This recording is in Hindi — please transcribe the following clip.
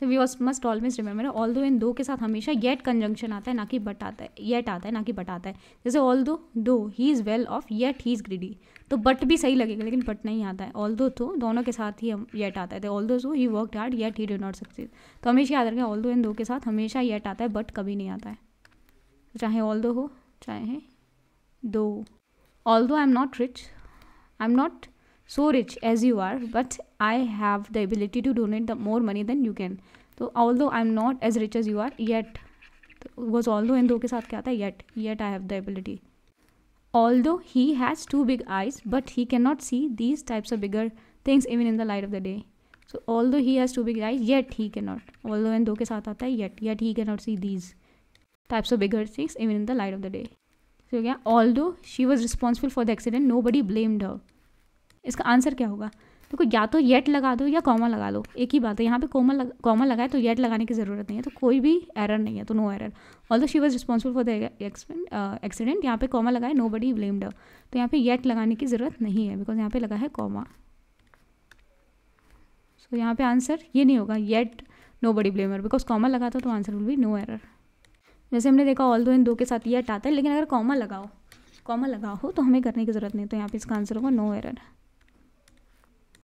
तो we must always remember although in दो के साथ हमेशा येट कंजंक्शन आता है ना कि बट आता है येट आता है ना कि बट आता है जैसे although though he is well off yet he is greedy तो बट भी सही लगेगा लेकिन बट नहीं आता है ऑल दो तो दोनों के साथ ही हम येट आता है तो although so he work hard yet he do not success तो हमेशा याद रखें ऑल दो इन दो के साथ हमेशा येट आता है बट कभी नहीं आता है चाहे ऑल दो हो चाहे though although I am not rich I am not so rich as you are but i have the ability to donate the more money than you can so although i'm not as rich as you are yet was although in do ke saath kya aata yet yet i have the ability although he has two big eyes but he cannot see these types of bigger things even in the light of the day so although he has two big eyes yet he cannot although in do ke saath aata yet yet he cannot see these types of bigger things even in the light of the day so yeah although she was responsible for the accident nobody blamed her इसका आंसर क्या होगा देखो तो या तो येट लगा दो या कॉमा लगा दो एक ही बात है यहाँ पे कॉमा लग, कॉमा लगाए तो येट लगाने की ज़रूरत नहीं है तो कोई भी एरर नहीं है तो no error although she was responsible for the accident यहाँ पे कॉमा लगाए नो बडी ब्लेम्ड तो यहाँ पे येट लगाने की ज़रूरत नहीं है बिकॉज यहाँ पे लगा है कॉमा सो so, यहाँ पे आंसर ये नहीं होगा yet nobody blamed her because comma लगाता तो answer will be no error जैसे हमने देखा ऑल दो इन दो के साथ येट आता है लेकिन अगर कॉमा लगाओ कॉमा लगाओ तो हमें करने की ज़रूरत नहीं तो यहाँ पे इसका आंसर होगा नो एरर